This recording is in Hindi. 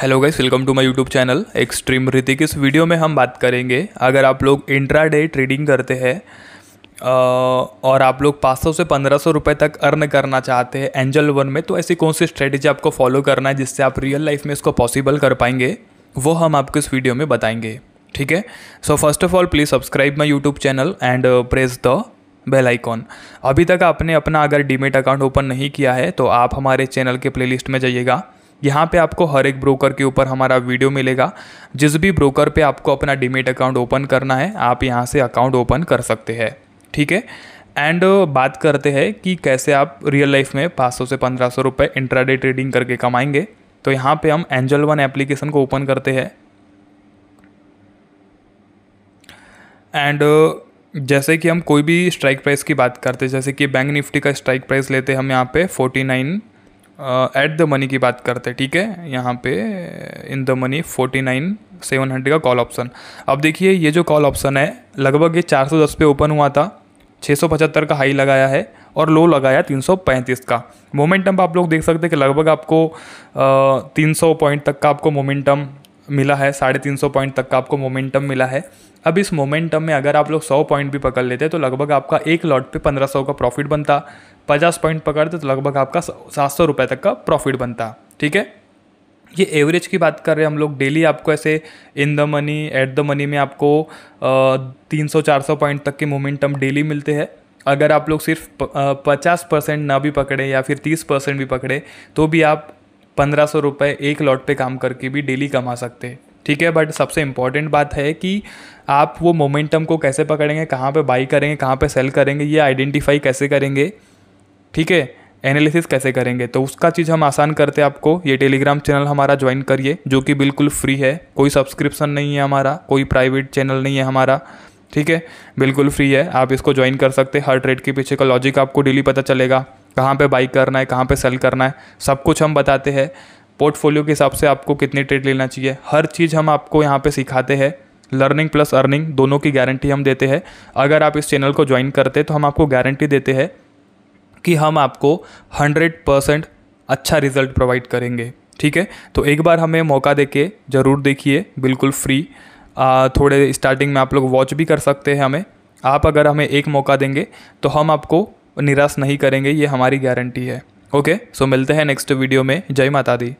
hello guys welcome to my YouTube channel extreme Hrithik इस वीडियो में हम बात करेंगे अगर आप लोग डे ट्रेडिंग करते हैं और आप लोग 500 से 1500 रुपए तक अर्न करना चाहते हैं एंजल वन में तो ऐसी कौन सी स्ट्रेटेजी आपको फॉलो करना है जिससे आप रियल लाइफ में इसको पॉसिबल कर पाएंगे वो हम आपको इस वीडियो में बताएंगे ठीक है so first of all please subscribe my YouTube channel and press the bell icon अभी तक आपने अपना अगर डीमेट अकाउंट ओपन नहीं किया है तो आप हमारे चैनल के प्लेलिस्ट में जाइएगा यहाँ पे आपको हर एक ब्रोकर के ऊपर हमारा वीडियो मिलेगा जिस भी ब्रोकर पे आपको अपना डिमेट अकाउंट ओपन करना है आप यहाँ से अकाउंट ओपन कर सकते हैं ठीक है एंड बात करते हैं कि कैसे आप रियल लाइफ में 500 से 1500 सौ रुपये इंट्राडे ट्रेडिंग करके कमाएंगे तो यहाँ पे हम एंजल वन एप्लीकेशन को ओपन करते हैं एंड जैसे कि हम कोई भी स्ट्राइक प्राइस की बात करते हैं जैसे कि बैंक निफ्टी का स्ट्राइक प्राइस लेते हैं हम यहाँ पे 49 एट द मनी की बात करते हैं ठीक है यहाँ पे in the money forty nine seven hundred का कॉल ऑप्शन अब देखिए ये जो कॉल ऑप्शन है लगभग ये चार सौ दस पे ओपन हुआ था छः सौ पचहत्तर का हाई लगाया है और लो लगाया तीन सौ पैंतीस का मोमेंटम आप लोग देख सकते हैं कि लगभग आपको तीन सौ पॉइंट तक का आपको मोमेंटम मिला है साढ़े तीन सौ पॉइंट तक का आपको मोमेंटम मिला है अब इस मोमेंटम में अगर आप लोग सौ पॉइंट भी पकड़ लेते तो लगभग आपका एक लॉट पे पंद्रह सौ का प्रॉफिट बनता पचास पॉइंट पकड़ते तो लगभग आपका सात सौ रुपये तक का प्रॉफिट बनता ठीक है ये एवरेज की बात कर रहे हैं हम लोग डेली आपको ऐसे in the money at the money में आपको तीन सौ चार सौ पॉइंट तक के मोमेंटम डेली मिलते हैं अगर आप लोग सिर्फ पचास परसेंट ना भी पकड़े या फिर तीस परसेंट भी पकड़े तो भी आप पंद्रह सौ रुपये एक लॉट पे काम करके भी डेली कमा सकते हैं ठीक है बट सबसे इम्पॉर्टेंट बात है कि आप वो मोमेंटम को कैसे पकड़ेंगे कहाँ पे बाई करेंगे कहाँ पे सेल करेंगे ये आइडेंटिफाई कैसे करेंगे ठीक है एनालिसिस कैसे करेंगे तो उसका चीज़ हम आसान करते हैं आपको ये टेलीग्राम चैनल हमारा ज्वाइन करिए जो कि बिल्कुल फ्री है कोई सब्सक्रिप्शन नहीं है हमारा कोई प्राइवेट चैनल नहीं है हमारा ठीक है बिल्कुल फ्री है आप इसको ज्वाइन कर सकते हैं हर ट्रेड के पीछे का लॉजिक आपको डेली पता चलेगा कहाँ पे बाई करना है कहाँ पे सेल करना है सब कुछ हम बताते हैं पोर्टफोलियो के हिसाब से आपको कितनी ट्रेड लेना चाहिए हर चीज़ हम आपको यहाँ पे सिखाते हैं लर्निंग प्लस अर्निंग दोनों की गारंटी हम देते हैं अगर आप इस चैनल को ज्वाइन करते हैं तो हम आपको गारंटी देते हैं कि हम आपको हंड्रेड परसेंट अच्छा रिजल्ट प्रोवाइड करेंगे ठीक है तो एक बार हमें मौका दे के ज़रूर देखिए बिल्कुल फ्री आ, थोड़े स्टार्टिंग में आप लोग वॉच भी कर सकते हैं हमें आप अगर हमें एक मौका देंगे तो हम आपको निराश नहीं करेंगे ये हमारी गारंटी है ओके सो मिलते हैं नेक्स्ट वीडियो में जय माता दी